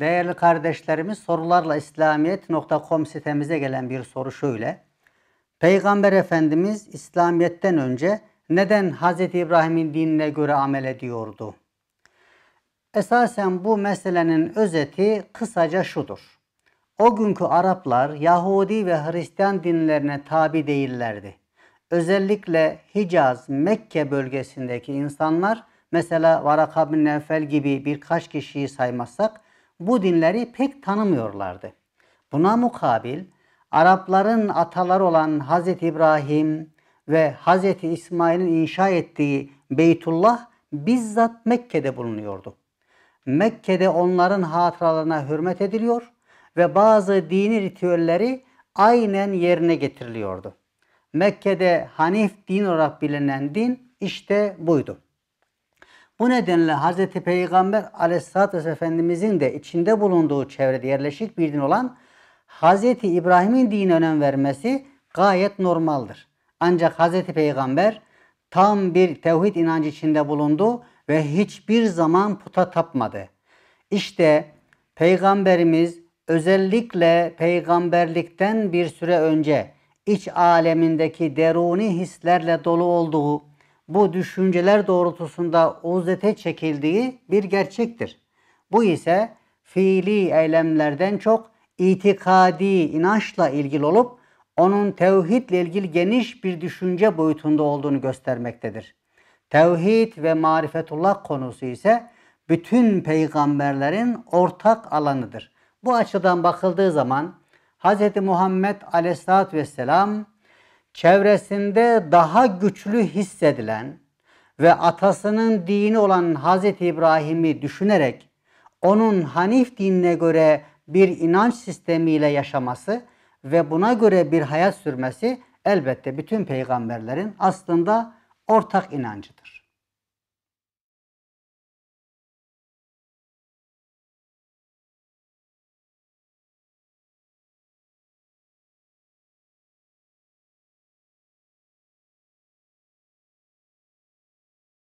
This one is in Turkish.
Değerli kardeşlerimiz sorularla İslamiyet.com sitemize gelen bir soru şöyle. Peygamber Efendimiz İslamiyet'ten önce neden Hz. İbrahim'in dinine göre amel ediyordu? Esasen bu meselenin özeti kısaca şudur. O günkü Araplar Yahudi ve Hristiyan dinlerine tabi değillerdi. Özellikle Hicaz, Mekke bölgesindeki insanlar mesela Varaka bin Nevfel gibi birkaç kişiyi saymazsak bu dinleri pek tanımıyorlardı. Buna mukabil Arapların ataları olan Hz. İbrahim ve Hz. İsmail'in inşa ettiği Beytullah bizzat Mekke'de bulunuyordu. Mekke'de onların hatıralarına hürmet ediliyor ve bazı dini ritüelleri aynen yerine getiriliyordu. Mekke'de Hanif din olarak bilinen din işte buydu. Bu nedenle Hz. Peygamber aleyhissalatü Efendimizin de içinde bulunduğu çevrede yerleşik bir din olan Hz. İbrahim'in dine önem vermesi gayet normaldir. Ancak Hz. Peygamber tam bir tevhid inancı içinde bulundu ve hiçbir zaman puta tapmadı. İşte Peygamberimiz özellikle peygamberlikten bir süre önce iç alemindeki deruni hislerle dolu olduğu bu düşünceler doğrultusunda uzete çekildiği bir gerçektir. Bu ise fiili eylemlerden çok itikadi inançla ilgili olup onun tevhidle ilgili geniş bir düşünce boyutunda olduğunu göstermektedir. Tevhid ve marifetullah konusu ise bütün peygamberlerin ortak alanıdır. Bu açıdan bakıldığı zaman Hz. Muhammed Aleyhisselatü vesselam çevresinde daha güçlü hissedilen ve atasının dini olan Hz. İbrahim'i düşünerek onun Hanif dinine göre bir inanç sistemiyle yaşaması ve buna göre bir hayat sürmesi elbette bütün peygamberlerin aslında ortak inancıdır.